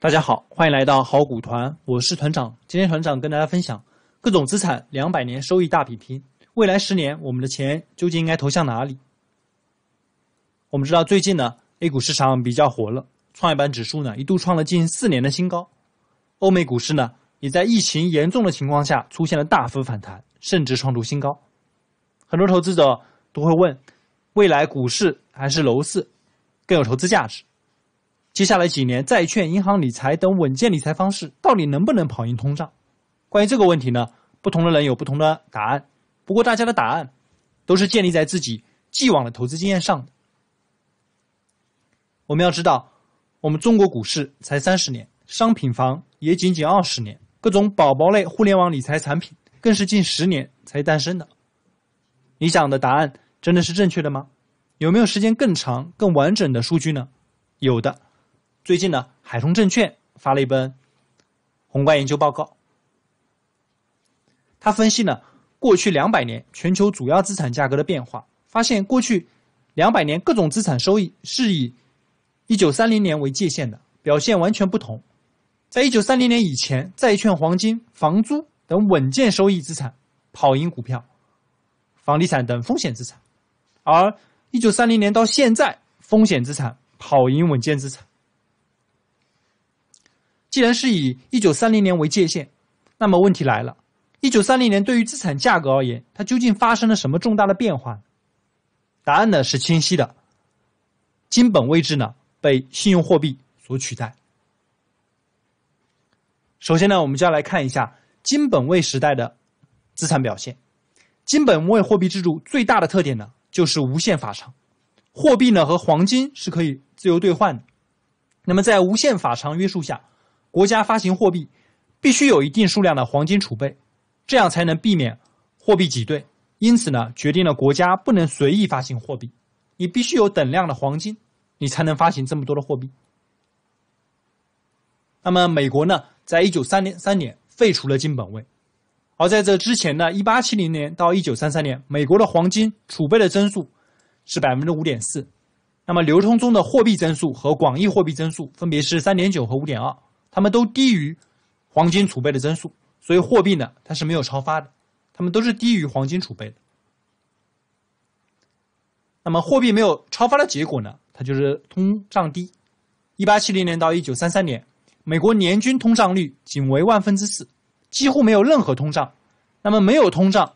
大家好，欢迎来到好股团，我是团长。今天团长跟大家分享各种资产两百年收益大比拼。未来十年，我们的钱究竟应该投向哪里？我们知道最近呢，A 股市场比较火了，创业板指数呢一度创了近四年的新高。欧美股市呢也在疫情严重的情况下出现了大幅反弹，甚至创出新高。很多投资者都会问，未来股市还是楼市更有投资价值？接下来几年，债券、银行理财等稳健理财方式到底能不能跑赢通胀？关于这个问题呢，不同的人有不同的答案。不过大家的答案，都是建立在自己既往的投资经验上的。我们要知道，我们中国股市才三十年，商品房也仅仅二十年，各种宝宝类互联网理财产品更是近十年才诞生的。你想的答案真的是正确的吗？有没有时间更长、更完整的数据呢？有的。最近呢，海通证券发了一本宏观研究报告。他分析了过去两百年全球主要资产价格的变化，发现过去两百年各种资产收益是以一九三零年为界限的，表现完全不同。在一九三零年以前，债券、黄金、房租等稳健收益资产跑赢股票、房地产等风险资产；而一九三零年到现在，风险资产跑赢稳健资产。既然是以一九三零年为界限，那么问题来了：一九三零年对于资产价格而言，它究竟发生了什么重大的变化？答案呢是清晰的：金本位制呢被信用货币所取代。首先呢，我们就要来看一下金本位时代的资产表现。金本位货币制度最大的特点呢，就是无限法偿，货币呢和黄金是可以自由兑换的。那么在无限法偿约束下。国家发行货币必须有一定数量的黄金储备，这样才能避免货币挤兑。因此呢，决定了国家不能随意发行货币，你必须有等量的黄金，你才能发行这么多的货币。那么，美国呢，在一九三零三年废除了金本位，而在这之前呢，一八七零年到一九三三年，美国的黄金储备的增速是百分之五点四，那么流通中的货币增速和广义货币增速分别是三点九和五点二。它们都低于黄金储备的增速，所以货币呢它是没有超发的，它们都是低于黄金储备的。那么货币没有超发的结果呢，它就是通胀低。一八七零年到一九三三年，美国年均通胀率仅为万分之四，几乎没有任何通胀。那么没有通胀，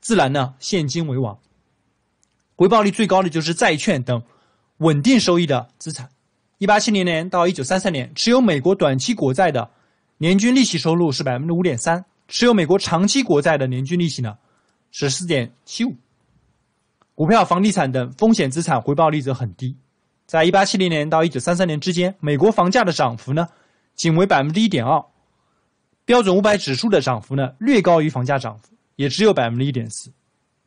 自然呢现金为王，回报率最高的就是债券等稳定收益的资产。一八七零年到一九三三年，持有美国短期国债的年均利息收入是百分之五点三，持有美国长期国债的年均利息呢，是四点七五。股票、房地产等风险资产回报率则很低。在一八七零年到一九三三年之间，美国房价的涨幅呢，仅为百分之一点二。标准五百指数的涨幅呢，略高于房价涨幅，也只有百分之一点四。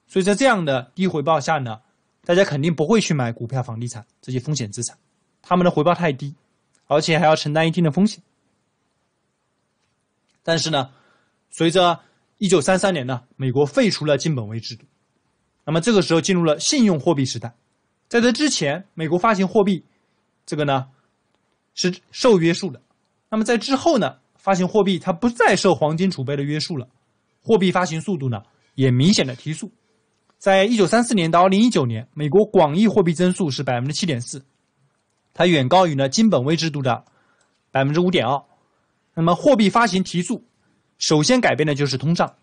所以在这样的低回报下呢，大家肯定不会去买股票、房地产这些风险资产。他们的回报太低，而且还要承担一定的风险。但是呢，随着一九三三年呢，美国废除了金本位制度，那么这个时候进入了信用货币时代。在这之前，美国发行货币，这个呢是受约束的。那么在之后呢，发行货币它不再受黄金储备的约束了，货币发行速度呢也明显的提速。在一九三四年到二零一九年，美国广义货币增速是百分之七点四。它远高于呢金本位制度的百分之五点二。那么货币发行提速，首先改变的就是通胀。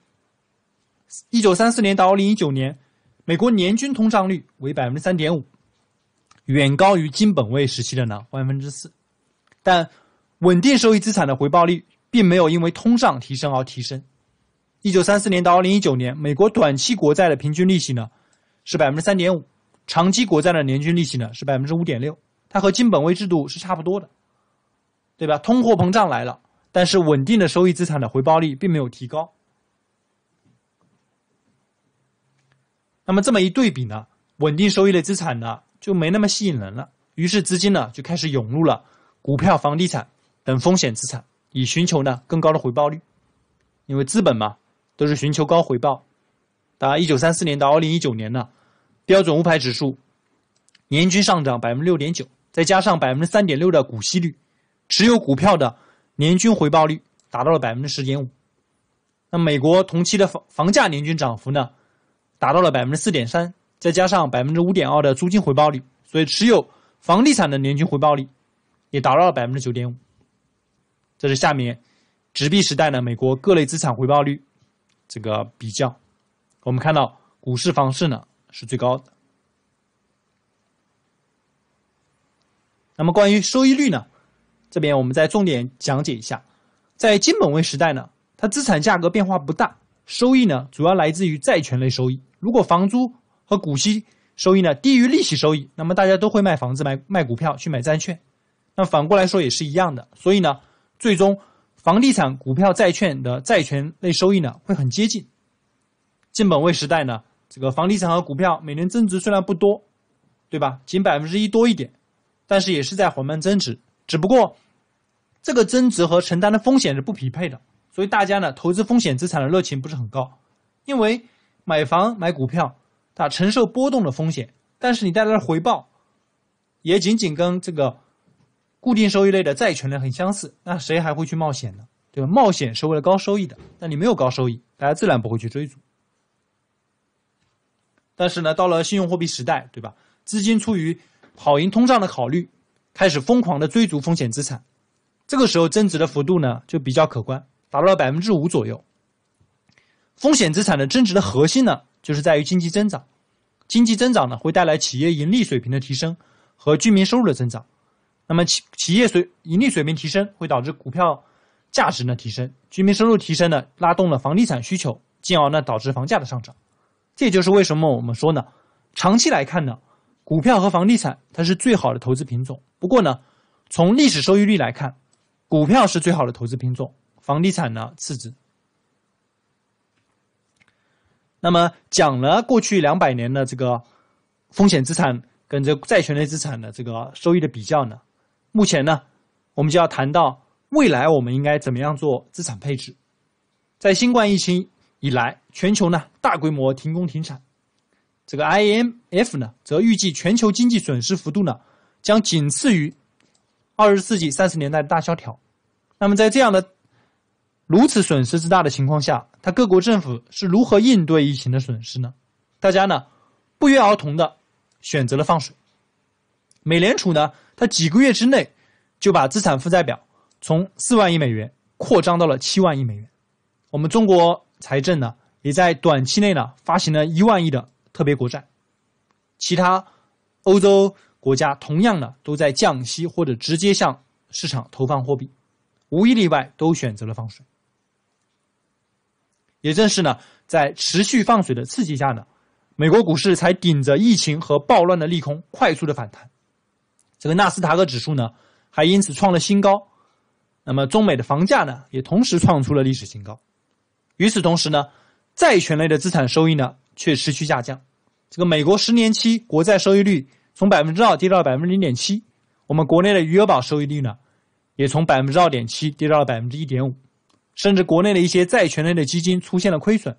一九三四年到二零一九年，美国年均通胀率为百分之三点五，远高于金本位时期的呢万分之四。但稳定收益资产的回报率并没有因为通胀提升而提升。一九三四年到二零一九年，美国短期国债的平均利息呢是百分之三点五，长期国债的年均利息呢是百分之五点六。它和金本位制度是差不多的，对吧？通货膨胀来了，但是稳定的收益资产的回报率并没有提高。那么这么一对比呢，稳定收益类资产呢就没那么吸引人了。于是资金呢就开始涌入了股票、房地产等风险资产，以寻求呢更高的回报率。因为资本嘛，都是寻求高回报。啊，一九三四年到二零一九年呢，标准无牌指数年均上涨百分之六点九。再加上百分之三点六的股息率，持有股票的年均回报率达到了百分之十点五。那美国同期的房房价年均涨幅呢，达到了百分之四点三，再加上百分之五点二的租金回报率，所以持有房地产的年均回报率也达到了百分之九点五。这是下面纸币时代呢，美国各类资产回报率这个比较，我们看到股市、房市呢是最高的。那么关于收益率呢？这边我们再重点讲解一下。在金本位时代呢，它资产价格变化不大，收益呢主要来自于债权类收益。如果房租和股息收益呢低于利息收益，那么大家都会卖房子卖卖股票去买债券。那反过来说也是一样的。所以呢，最终房地产、股票、债券的债权类收益呢会很接近。金本位时代呢，这个房地产和股票每年增值虽然不多，对吧？仅百分之一多一点。但是也是在缓慢增值，只不过这个增值和承担的风险是不匹配的，所以大家呢投资风险资产的热情不是很高，因为买房买股票，它承受波动的风险，但是你带来的回报也仅仅跟这个固定收益类的债权类很相似，那谁还会去冒险呢？对吧？冒险是为了高收益的，那你没有高收益，大家自然不会去追逐。但是呢，到了信用货币时代，对吧？资金出于跑赢通胀的考虑，开始疯狂的追逐风险资产，这个时候增值的幅度呢就比较可观，达到了百分之五左右。风险资产的增值的核心呢就是在于经济增长，经济增长呢会带来企业盈利水平的提升和居民收入的增长，那么企企业随盈利水平提升会导致股票价值呢提升，居民收入提升呢拉动了房地产需求，进而呢导致房价的上涨。这也就是为什么我们说呢，长期来看呢。股票和房地产，它是最好的投资品种。不过呢，从历史收益率来看，股票是最好的投资品种，房地产呢次之。那么讲了过去两百年的这个风险资产跟这债权类资产的这个收益的比较呢，目前呢，我们就要谈到未来我们应该怎么样做资产配置。在新冠疫情以来，全球呢大规模停工停产。这个 IMF 呢，则预计全球经济损失幅度呢，将仅次于二十世纪三十年代的大萧条。那么，在这样的如此损失之大的情况下，它各国政府是如何应对疫情的损失呢？大家呢，不约而同的选择了放水。美联储呢，它几个月之内就把资产负债表从四万亿美元扩张到了七万亿美元。我们中国财政呢，也在短期内呢，发行了一万亿的。特别国债，其他欧洲国家同样呢都在降息或者直接向市场投放货币，无一例外都选择了放水。也正是呢，在持续放水的刺激下呢，美国股市才顶着疫情和暴乱的利空快速的反弹，这个纳斯达克指数呢还因此创了新高。那么中美的房价呢也同时创出了历史新高。与此同时呢，债权类的资产收益呢却持续下降。这个美国十年期国债收益率从百分之二跌到了百分之零点七，我们国内的余额宝收益率呢，也从百分之二点七跌到了百分之一点五，甚至国内的一些债权类的基金出现了亏损。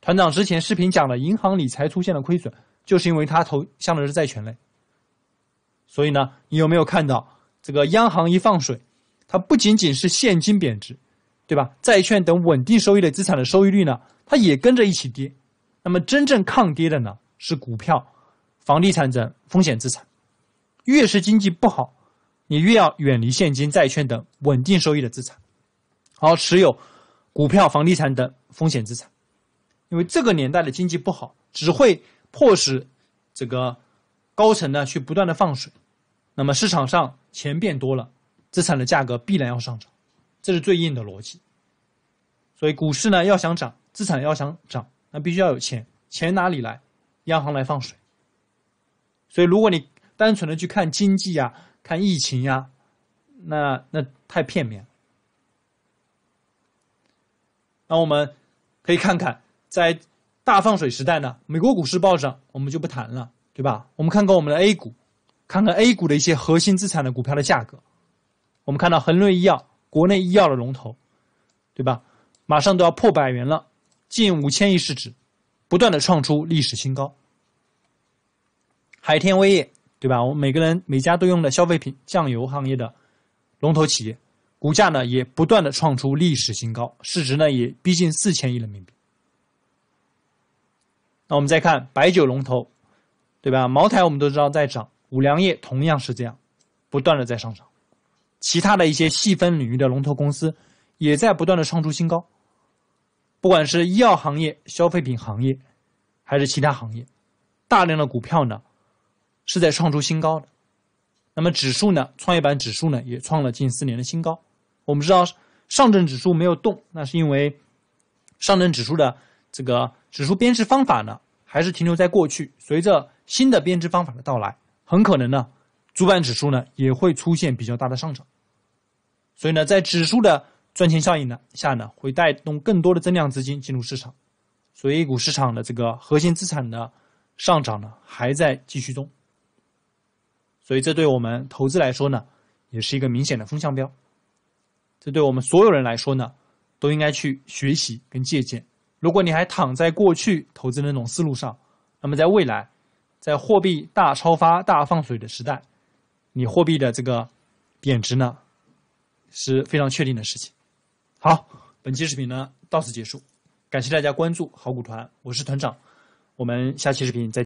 团长之前视频讲了，银行理财出现了亏损，就是因为它投向的是债权类。所以呢，你有没有看到这个央行一放水，它不仅仅是现金贬值，对吧？债券等稳定收益类资产的收益率呢，它也跟着一起跌。那么真正抗跌的呢？是股票、房地产等风险资产。越是经济不好，你越要远离现金、债券等稳定收益的资产，而持有股票、房地产等风险资产。因为这个年代的经济不好，只会迫使这个高层呢去不断的放水。那么市场上钱变多了，资产的价格必然要上涨，这是最硬的逻辑。所以股市呢要想涨，资产要想涨，那必须要有钱，钱哪里来？央行来放水，所以如果你单纯的去看经济呀、看疫情呀，那那太片面那我们可以看看，在大放水时代呢，美国股市暴涨，我们就不谈了，对吧？我们看看我们的 A 股，看看 A 股的一些核心资产的股票的价格。我们看到恒瑞医药，国内医药的龙头，对吧？马上都要破百元了，近五千亿市值，不断的创出历史新高。海天味业，对吧？我们每个人每家都用的消费品酱油行业的龙头企业，股价呢也不断的创出历史新高，市值呢也逼近四千亿人民币。那我们再看白酒龙头，对吧？茅台我们都知道在涨，五粮液同样是这样，不断的在上涨。其他的一些细分领域的龙头公司也在不断的创出新高，不管是医药行业、消费品行业，还是其他行业，大量的股票呢。是在创出新高的，那么指数呢？创业板指数呢也创了近四年的新高。我们知道上证指数没有动，那是因为上证指数的这个指数编制方法呢还是停留在过去。随着新的编制方法的到来，很可能呢主板指数呢也会出现比较大的上涨。所以呢，在指数的赚钱效应呢下呢，会带动更多的增量资金进入市场，所以股市场的这个核心资产的上涨呢还在继续中。所以这对我们投资来说呢，也是一个明显的风向标。这对我们所有人来说呢，都应该去学习跟借鉴。如果你还躺在过去投资的那种思路上，那么在未来，在货币大超发、大放水的时代，你货币的这个贬值呢，是非常确定的事情。好，本期视频呢到此结束，感谢大家关注好股团，我是团长，我们下期视频再。